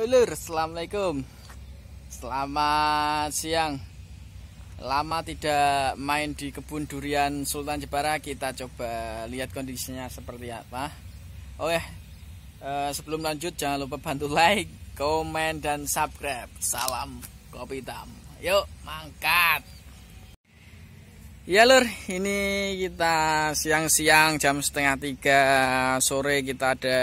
Hai lur, assalamualaikum. Selamat siang. Lama tidak main di kebun durian Sultan Jepara, kita coba lihat kondisinya seperti apa. Oke, eh, sebelum lanjut jangan lupa bantu like, komen dan subscribe. Salam kopi hitam. Yuk, mangkat. Ya lur, ini kita siang-siang jam setengah tiga sore kita ada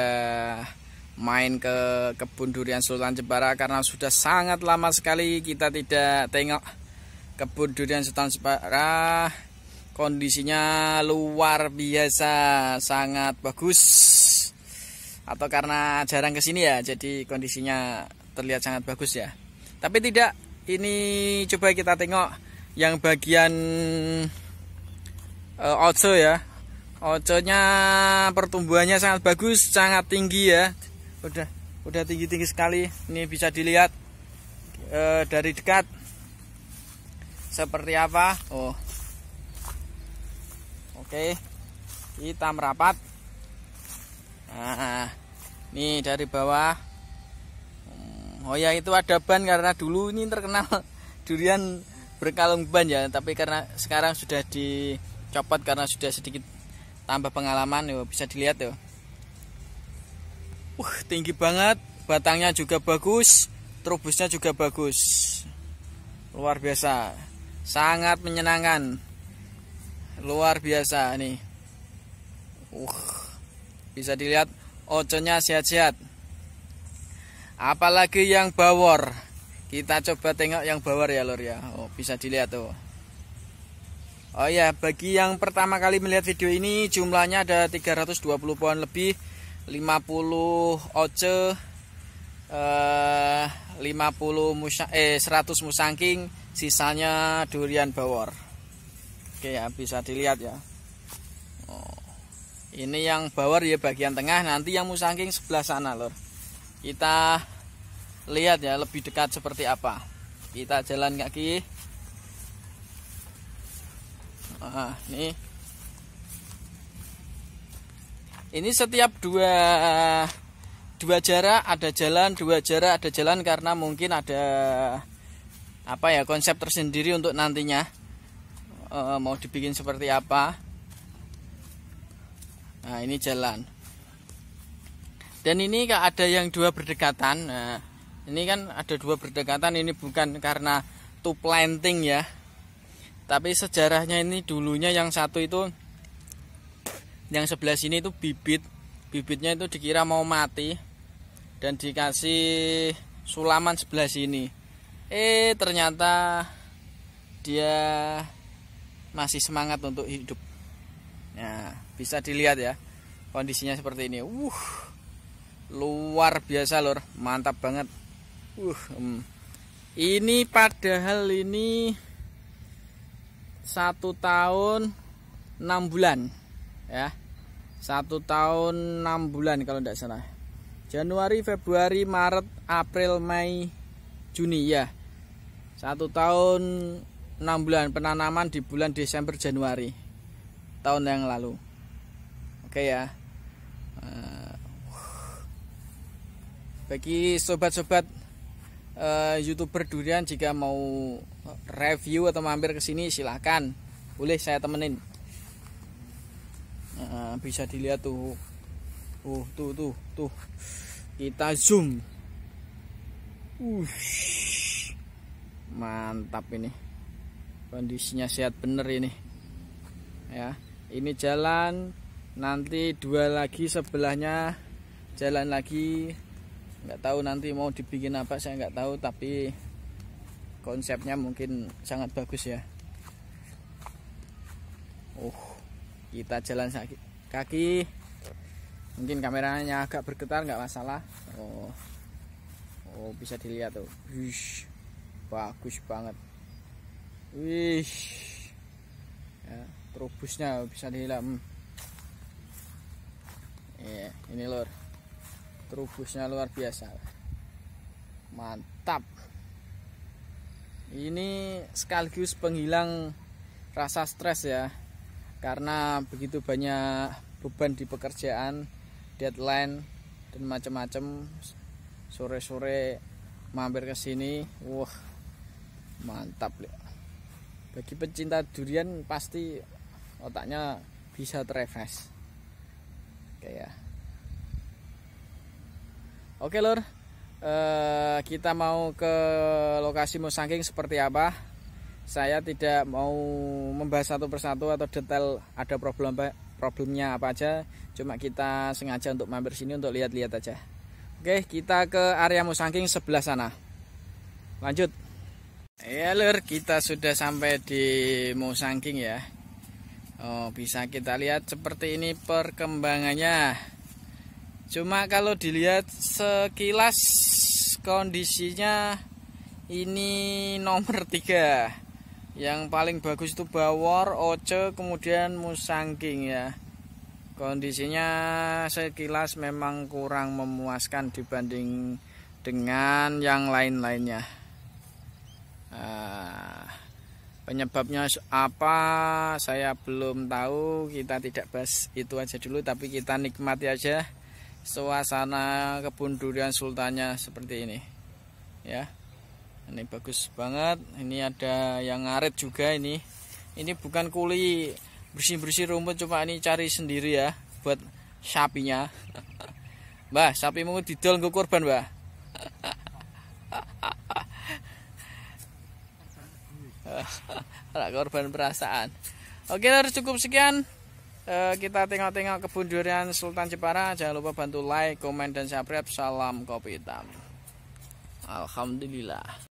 main ke kebun durian Sultan Jepara karena sudah sangat lama sekali kita tidak tengok kebun durian Sultan Jepara kondisinya luar biasa sangat bagus atau karena jarang kesini ya jadi kondisinya terlihat sangat bagus ya tapi tidak ini coba kita tengok yang bagian uh, eh, ojo ya ojonya pertumbuhannya sangat bagus sangat tinggi ya udah udah tinggi tinggi sekali ini bisa dilihat e, dari dekat seperti apa oh oke kita merapat nah ini dari bawah hmm, oh ya itu ada ban karena dulu ini terkenal durian berkalung ban ya tapi karena sekarang sudah dicopot karena sudah sedikit tambah pengalaman yuk bisa dilihat yo uh tinggi banget batangnya juga bagus trubusnya juga bagus luar biasa sangat menyenangkan luar biasa nih uh bisa dilihat oconya sehat-sehat apalagi yang bawor kita coba tengok yang bawor ya lor ya oh, bisa dilihat tuh oh. Oh ya, bagi yang pertama kali melihat video ini jumlahnya ada 320 pohon lebih 50 oce eh 50 musa eh 100 musangking sisanya durian bawor oke ya bisa dilihat ya oh, ini yang bawor ya bagian tengah nanti yang musangking sebelah sana lor kita lihat ya lebih dekat seperti apa kita jalan kaki ah nih ini setiap dua eh, dua jarak ada jalan dua jarak ada jalan karena mungkin ada apa ya konsep tersendiri untuk nantinya e, mau dibikin seperti apa nah ini jalan dan ini ada yang dua berdekatan nah, ini kan ada dua berdekatan ini bukan karena to planting ya tapi sejarahnya ini dulunya yang satu itu yang sebelah sini itu bibit bibitnya itu dikira mau mati dan dikasih sulaman sebelah sini eh ternyata dia masih semangat untuk hidup nah bisa dilihat ya kondisinya seperti ini uh luar biasa lor mantap banget uh um. ini padahal ini satu tahun enam bulan ya satu tahun enam bulan kalau tidak salah Januari Februari Maret April Mei Juni ya satu tahun enam bulan penanaman di bulan Desember Januari tahun yang lalu oke ya eh, bagi sobat-sobat eh, youtuber durian jika mau review atau mampir ke sini silahkan boleh saya temenin yang bisa dilihat tuh uh tuh tuh tuh kita zoom uh mantap ini kondisinya sehat bener ini ya ini jalan nanti dua lagi sebelahnya jalan lagi nggak tahu nanti mau dibikin apa saya nggak tahu tapi konsepnya mungkin sangat bagus ya uh kita jalan sakit kaki mungkin kameranya agak bergetar nggak masalah oh oh bisa dilihat tuh bagus banget wih ya, terobosnya bisa dilihat hmm. Iya, ini lor terobosnya luar biasa mantap ini sekaligus penghilang rasa stres ya karena begitu banyak beban di pekerjaan deadline dan macam-macam sore-sore mampir ke sini wah mantap bagi pecinta durian pasti otaknya bisa terefresh ya. oke lor e, eh, kita mau ke lokasi musangking seperti apa saya tidak mau membahas satu persatu atau detail ada problem problemnya apa aja cuma kita sengaja untuk mampir sini untuk lihat-lihat aja oke kita ke area musangking sebelah sana lanjut ya eh, lur kita sudah sampai di musangking ya Oh bisa kita lihat seperti ini perkembangannya cuma kalau dilihat sekilas kondisinya ini nomor tiga yang paling bagus itu Bawor, Oce, kemudian Musangking ya kondisinya sekilas memang kurang memuaskan dibanding dengan yang lain-lainnya ah, penyebabnya apa saya belum tahu kita tidak bahas itu aja dulu tapi kita nikmati aja suasana kebun durian sultannya seperti ini ya ini bagus banget ini ada yang ngaret juga ini ini bukan kuli bersih-bersih rumput cuma ini cari sendiri ya buat sapinya mbah mau didol gue korban mbah Alah korban perasaan Oke harus cukup sekian eh, Kita tengok-tengok kebun durian Sultan Jepara Jangan lupa bantu like, komen, dan subscribe Salam kopi hitam Alhamdulillah